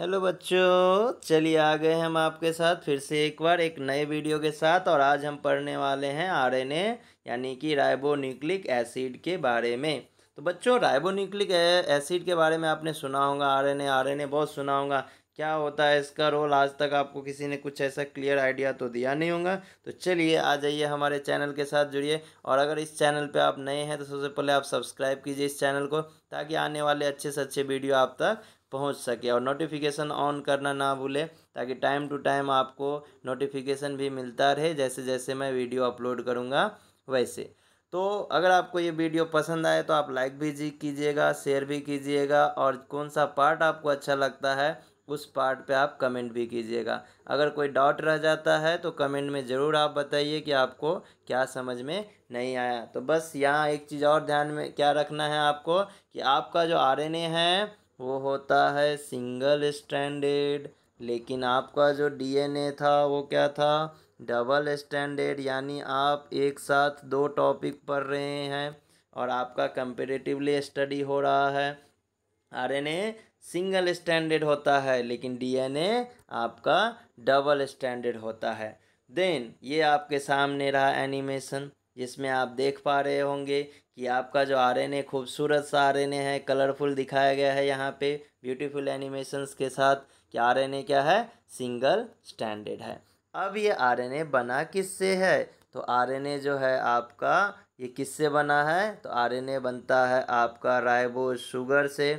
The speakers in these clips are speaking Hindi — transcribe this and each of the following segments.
हेलो बच्चों चलिए आ गए हम आपके साथ फिर से एक बार एक नए वीडियो के साथ और आज हम पढ़ने वाले हैं आरएनए यानी कि राइबोन्यूक्लिक एसिड के बारे में तो बच्चों राइबोन्यूक्लिक एसिड के बारे में आपने सुना होगा आरएनए आरएनए बहुत सुना होगा क्या होता है इसका रोल आज तक आपको किसी ने कुछ ऐसा क्लियर आइडिया तो दिया नहीं होगा तो चलिए आ जाइए हमारे चैनल के साथ जुड़िए और अगर इस चैनल पे आप नए हैं तो सबसे पहले आप सब्सक्राइब कीजिए इस चैनल को ताकि आने वाले अच्छे से अच्छे वीडियो आप तक पहुंच सके और नोटिफिकेशन ऑन करना ना भूलें ताकि टाइम टू टाइम आपको नोटिफिकेशन भी मिलता रहे जैसे जैसे मैं वीडियो अपलोड करूँगा वैसे तो अगर आपको ये वीडियो पसंद आए तो आप लाइक भी कीजिएगा शेयर भी कीजिएगा और कौन सा पार्ट आपको अच्छा लगता है उस पार्ट पे आप कमेंट भी कीजिएगा अगर कोई डाउट रह जाता है तो कमेंट में ज़रूर आप बताइए कि आपको क्या समझ में नहीं आया तो बस यहाँ एक चीज़ और ध्यान में क्या रखना है आपको कि आपका जो आर है वो होता है सिंगल स्टैंडर्ड लेकिन आपका जो डीएनए था वो क्या था डबल स्टैंडर्ड यानी आप एक साथ दो टॉपिक पढ़ रहे हैं और आपका कंपेरेटिवली स्टडी हो रहा है आरएनए सिंगल स्टैंडर्ड होता है लेकिन डीएनए आपका डबल स्टैंडर्ड होता है देन ये आपके सामने रहा एनिमेशन जिसमें आप देख पा रहे होंगे कि आपका जो आर एन ए खूबसूरत सा आर एन ए है कलरफुल दिखाया गया है यहाँ पे ब्यूटीफुल एनिमेशंस के साथ कि आर एन ए क्या है सिंगल स्टैंडर्ड है अब ये आर एन ए बना किससे है तो आर एन ए जो है आपका ये किससे बना है तो आर एन ए बनता है आपका राइबो शुगर से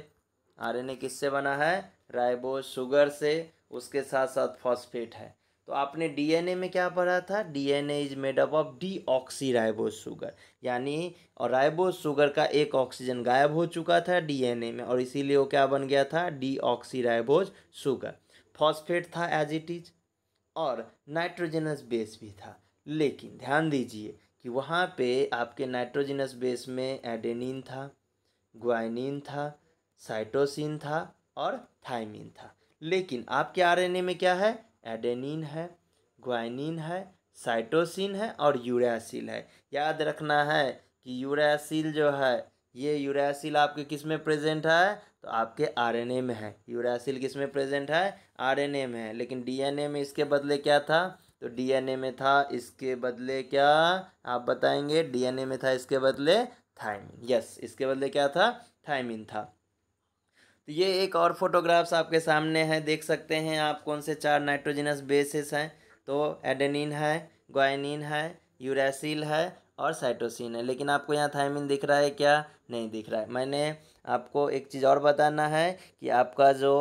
आर एन ए किससे बना है राइबो शुगर से उसके साथ साथ फॉस्फेट है तो आपने डीएनए में क्या पढ़ा था DNA is made up of deoxy sugar यानी और राइबोस शुगर का एक ऑक्सीजन गायब हो चुका था डीएनए में और इसीलिए वो क्या बन गया था deoxy ribose sugar phosphate था एज इट इज और नाइट्रोजनस बेस भी था लेकिन ध्यान दीजिए कि वहाँ पे आपके नाइट्रोजनस बेस में एडेनिन था ग्वाइनिन था साइटोसिन था और थाइमिन था लेकिन आपके आरएनए में क्या है एडेनिन है ग्वाइनिन है साइटोसिन है और यूरासिल है याद रखना है कि यूरासिल जो है ये यूरासिल आपके किस में प्रेजेंट है तो आपके आरएनए में है यूरासिल किस में प्रेजेंट है आरएनए में है लेकिन डीएनए में इसके बदले क्या था तो डीएनए में था इसके बदले क्या आप बताएंगे डीएनए में था इसके बदले थायमिन यस इसके बदले क्या था थायमिन था तो ये एक और फोटोग्राफ्स आपके सामने हैं देख सकते हैं आप कौन से चार नाइट्रोजनस बेसिस हैं तो एडेनिन है ग्वाइनिन है यूरासिल है और साइटोसिन है लेकिन आपको यहाँ थायमिन दिख रहा है क्या नहीं दिख रहा है मैंने आपको एक चीज़ और बताना है कि आपका जो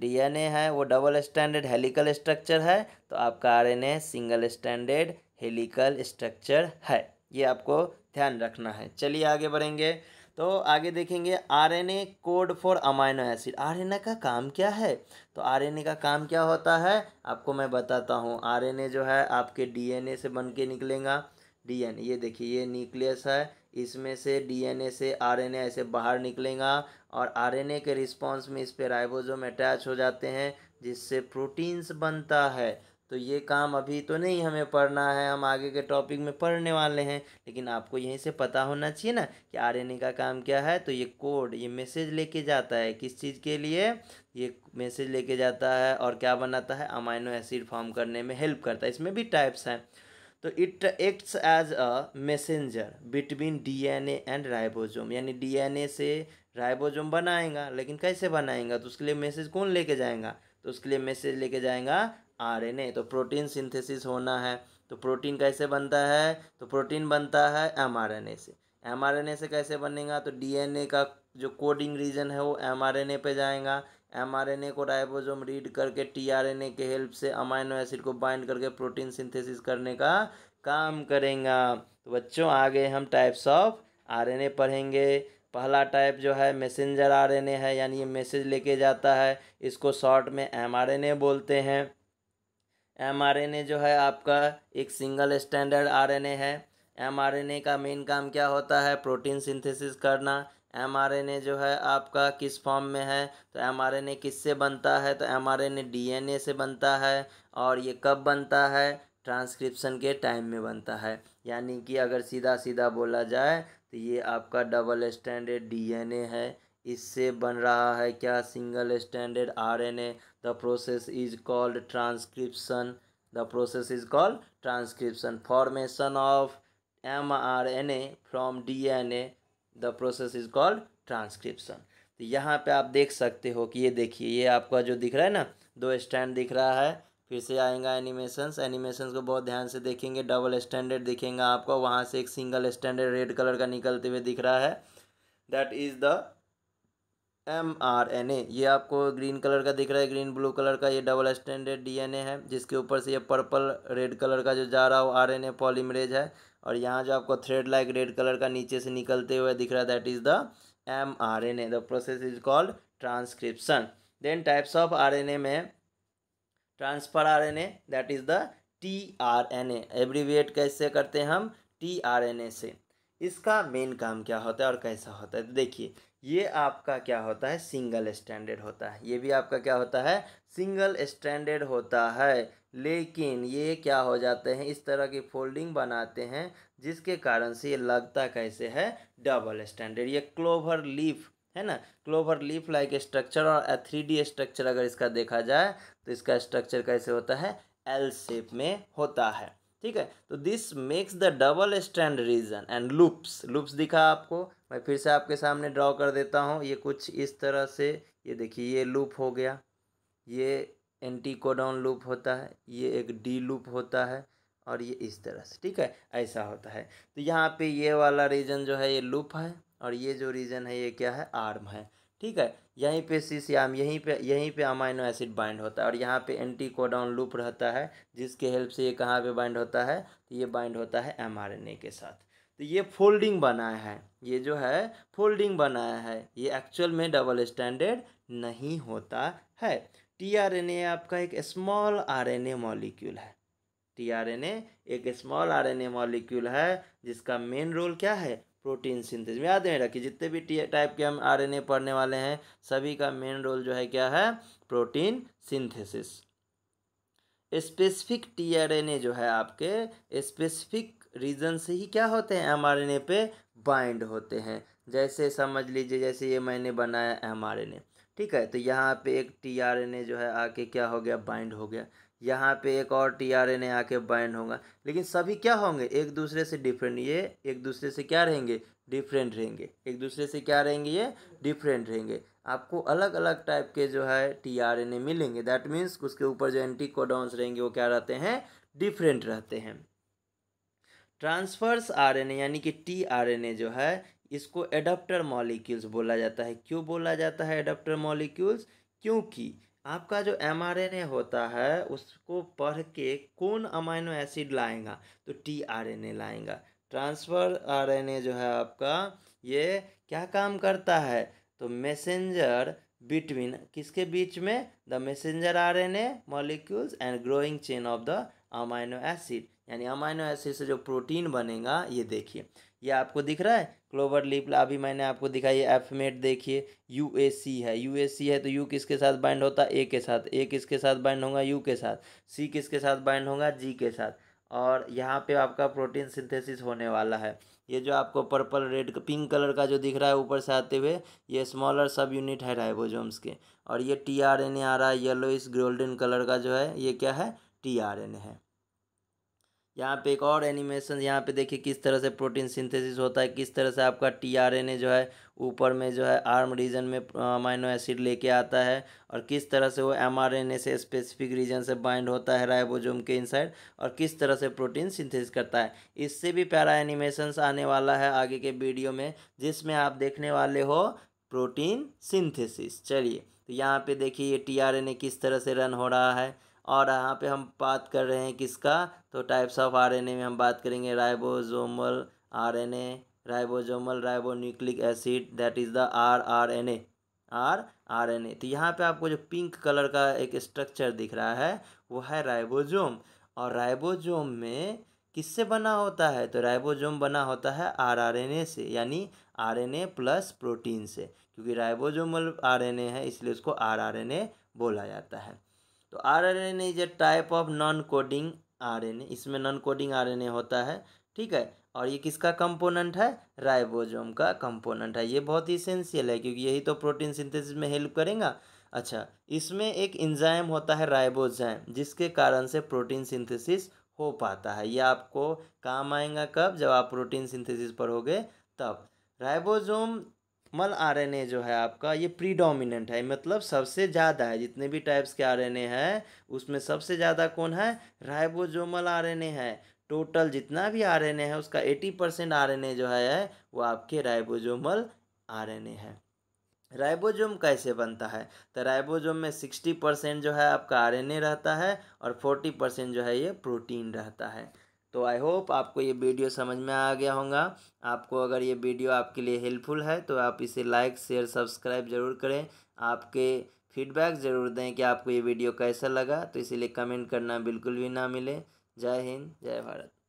डीएनए है वो डबल स्टैंडर्ड हेलिकल स्ट्रक्चर है तो आपका RNA single standard helical structure है ये आपको ध्यान रखना है चलिए आगे बढ़ेंगे तो आगे देखेंगे RNA code for amino acid RNA का काम क्या है तो आरएनए का काम क्या होता है आपको मैं बताता हूँ आरएनए जो है आपके डीएनए से बन के निकलेगा डीएनए ये देखिए ये न्यूक्लियस है इसमें से डीएनए से आरएनए ऐसे बाहर निकलेगा और आरएनए के रिस्पॉन्स में इस पर राइबोजोम अटैच हो जाते हैं जिससे प्रोटीन्स बनता है तो ये काम अभी तो नहीं हमें पढ़ना है हम आगे के टॉपिक में पढ़ने वाले हैं लेकिन आपको यहीं से पता होना चाहिए ना कि आरएनए का काम क्या है तो ये कोड ये मैसेज लेके जाता है किस चीज़ के लिए ये मैसेज लेके जाता है और क्या बनाता है अमाइनो एसिड फॉर्म करने में हेल्प करता है इसमें भी टाइप्स हैं तो it acts as a messenger between A and ribosome यानी ए से राइबोजोम बनाएगा लेकिन कैसे बनाएगा तो उसके लिए मैसेज कौन लेके जाएगा तो उसके लिए मैसेज लेके जाएगा आरएनए तो प्रोटीन सिंथेसिस होना है तो प्रोटीन कैसे बनता है तो प्रोटीन बनता है एमआरएनए से एमआरएनए से कैसे बनेगा तो डीएनए का जो कोडिंग रीजन है वो एमआरएनए पे जाएगा एमआरएनए को राइबोसोम रीड करके टीआरएनए के हेल्प से अमाइनो एसिड को बाइंड करके प्रोटीन सिंथेसिस करने का काम करेंगे तो बच्चों आगे हम टाइप्स ऑफ ए पढ़ेंगे पहला टाइप जो है मैसेंजर आरएनए है यानी ये मैसेज लेके जाता है इसको शॉर्ट में एमआरएनए बोलते हैं एमआरएनए जो है आपका एक सिंगल स्टैंडर्ड आरएनए है एमआरएनए का मेन काम क्या होता है प्रोटीन सिंथेसिस करना एमआरएनए जो है आपका किस फॉर्म में है तो एमआरएनए किससे बनता है तो एमआरएनए डीएनए से बनता है और ये कब बनता है ट्रांसक्रिप्शन के टाइम में बनता है यानी कि अगर सीधा सीधा बोला जाए तो ये आपका डबल स्टैंडर्ड डीएनए है इससे बन रहा है क्या single standard RNA the process is called transcription the process is called transcription formation of mRNA from DNA the process is called transcription तो यहाँ पे आप देख सकते हो कि ये देखिए ये आपका जो दिख रहा है ना दो स्टैंड दिख रहा है फिर से आएगा एनिमेशंस एनिमेशंस को बहुत ध्यान से देखेंगे डबल स्टैंडर्ड दिखेगा आपको वहाँ से एक सिंगल स्टैंडर्ड रेड कलर का निकलते हुए दिख रहा है that is the M R N A ये आपको ग्रीन कलर का दिख रहा है ग्रीन ब्लू कलर का ये double standard D N A है जिसके ऊपर से ये पर्पल रेड कलर का जो जा रहा वो आर एन ए पॉलीमरेज है और यहाँ जो आपको थ्रेड लाइक रेड कलर का नीचे से निकलते हुए दिख रहा है that is the M R N A the process is called transcription then types of R N A में transfer R N A that is the T R N A abbreviate कैसे करते हैं हम टी आर एन ए से इसका मेन काम क्या होता है और कैसा होता है तो देखिए ये आपका क्या होता है सिंगल स्टैंडर्ड होता है ये भी आपका क्या होता है सिंगल स्टैंडर्ड होता है लेकिन ये क्या हो जाते हैं इस तरह की फोल्डिंग बनाते हैं जिसके कारण से ये लगता कैसे है डबल स्टैंडर्ड ये क्लोवर लीफ है ना क्लोवर लीफ लाइक स्ट्रक्चर और थ्री डी स्ट्रक्चर अगर इसका देखा जाए तो इसका स्ट्रक्चर कैसे होता है एल शेप में होता है ठीक है तो this makes the double stand region and loops loops दिखा आपको मैं फिर से आपके सामने ड्रॉ कर देता हूँ ये कुछ इस तरह से ये देखिए ये लूप हो गया ये एंटी कोडाउन लूप होता है ये एक डी लूप होता है और ये इस तरह से ठीक है ऐसा होता है तो यहाँ पे ये वाला रीजन जो है ये लूप है और ये जो रीजन है ये क्या है आर्म है ठीक है यहीं पे आम यहीं पे यहीं पे अमाइनो एसिड बाइंड होता है और यहाँ पे एंटी कोडाउन लूप रहता है जिसके हेल्प से ये कहाँ पे बाइंड होता है तो ये बाइंड होता है एमआरएनए के साथ तो ये फोल्डिंग बनाया है ये जो है फोल्डिंग बनाया है ये एक्चुअल में डबल स्टैंडर्ड नहीं होता है टीआरएनए आपका एक स्मॉल ए मॉलिक्यूल है ए एक स्मॉल ए मॉलिक्यूल है जिसका मेन रोल क्या है प्रोटीन सिंथेस में याद में रखिए जितने भी टाइप के हम आरएनए पढ़ने वाले हैं सभी का मेन रोल जो है क्या है प्रोटीन सिंथेसिस स्पेसिफिक टीआरएनए जो है आपके स्पेसिफिक रीजन से ही क्या होते हैं एमआरएनए पे बाइंड होते हैं जैसे समझ लीजिए जैसे ये मैंने बनाया एमआरएनए ठीक है तो यहाँ पे एक टीआरएनए जो है आके क्या हो गया बाइंड हो गया यहाँ पे एक और टी आर एन आके बाइंड होगा लेकिन सभी क्या होंगे एक दूसरे से डिफरेंट ये एक दूसरे से क्या रहेंगे डिफरेंट रहेंगे एक दूसरे से क्या रहेंगे ये डिफरेंट रहेंगे आपको अलग अलग टाइप के जो है टी आर एन ए मिलेंगे दैट मीन्स उसके ऊपर जो एंटी कोडॉन्स रहेंगे वो क्या रहते हैं डिफरेंट रहते हैं ट्रांसफर्स आर एन ए यानी कि टी आर एन ए जो है इसको एडप्टर मॉलिक्यूल्स बोला जाता है क्यों बोला जाता है एडप्टर मॉलिक्यूल्स क्योंकि आपका जो एम होता है उसको पढ़ के कौन अमाइनो एसिड लाएगा तो टी आर एन ए लाएगा ट्रांसफ़र आर एन ए जो है आपका ये क्या काम करता है तो मैसेंजर बिटवीन किसके बीच में the messenger R N A molecules and growing chain of the amino acid यानी अमाइनो एसिड से जो प्रोटीन बनेगा ये देखिए ये आपको दिख रहा है क्लोवर लीफ अभी मैंने आपको दिखाई है एफमेट देखिए यू ए सी है यू ए सी है तो यू किसके साथ बाइंड होता है ए के साथ ए किसके साथ बाइंड होगा यू के साथ सी किसके साथ बाइंड होगा जी के साथ और यहाँ पे आपका प्रोटीन सिंथेसिस होने वाला है ये जो आपको पर्पल रेड पिंक कलर का जो दिख रहा है ऊपर से आते हुए ये स्मॉलर सब यूनिट है राइबोजोम्स के और ये टी आर एन ए आ रहा है येलो इस गोल्डन कलर का जो है ये क्या है टी आर एन ए है यहाँ पे एक और एनिमेशन यहाँ पे देखिए किस तरह से प्रोटीन सिंथेसिस होता है किस तरह से आपका टीआरएनए जो है ऊपर में जो है आर्म रीजन में अमाइनो एसिड लेके आता है और किस तरह से वो एमआरएनए से स्पेसिफिक रीजन से बाइंड होता है राइबोजोम के इनसाइड और किस तरह से प्रोटीन सिंथेसिस करता है इससे भी प्यारा एनिमेशंस आने वाला है आगे के वीडियो में जिसमें आप देखने वाले हो प्रोटीन सिंथेसिस चलिए तो यहाँ पे देखिए ये ए किस तरह से रन हो रहा है और यहाँ पे हम बात कर रहे हैं किसका तो टाइप्स ऑफ आरएनए में हम बात करेंगे ribosomal RNA ribosomal ribonucleic acid that is the R R N A R R N A तो यहाँ पे आपको जो पिंक कलर का एक स्ट्रक्चर दिख रहा है वो है राइबोजोम और राइबोजोम में किससे बना होता है तो राइबोजोम बना होता है आरआरएनए से यानी आरएनए प्लस प्रोटीन से क्योंकि राइबोजोमल आरएनए है इसलिए उसको आरआरएनए बोला जाता है तो R N N is a type of non coding R N A इसमें non coding R N A होता है ठीक है और ये किसका कंपोनेंट है राइबोजोम का कंपोनेंट है ये बहुत ही इसेंशियल है क्योंकि यही तो प्रोटीन सिंथेसिस में हेल्प करेगा अच्छा इसमें एक इंजाइम होता है राइबोजाइम जिसके कारण से प्रोटीन सिंथेसिस हो पाता है यह आपको काम आएगा कब जब आप प्रोटीन सिंथेसिस पर तब राइबोजोम मल आरएनए जो है आपका ये प्रीडोमिनेंट है मतलब सबसे ज़्यादा है जितने भी टाइप्स के आरएनए हैं उसमें सबसे ज़्यादा कौन है राइबोजोमल आरएनए है टोटल जितना भी आरएनए है उसका एटी परसेंट आर जो है वो आपके राइबोजोमल आरएनए है राइबोजोम कैसे बनता है तो राइबोजोम में सिक्सटी परसेंट जो है आपका आर रहता है और फोर्टी परसेंट जो है ये प्रोटीन रहता है तो आई होप आपको ये वीडियो समझ में आ गया होगा आपको अगर ये वीडियो आपके लिए हेल्पफुल है तो आप इसे लाइक शेयर सब्सक्राइब ज़रूर करें आपके फीडबैक ज़रूर दें कि आपको ये वीडियो कैसा लगा तो इसीलिए कमेंट करना बिल्कुल भी ना मिले जय हिंद जय भारत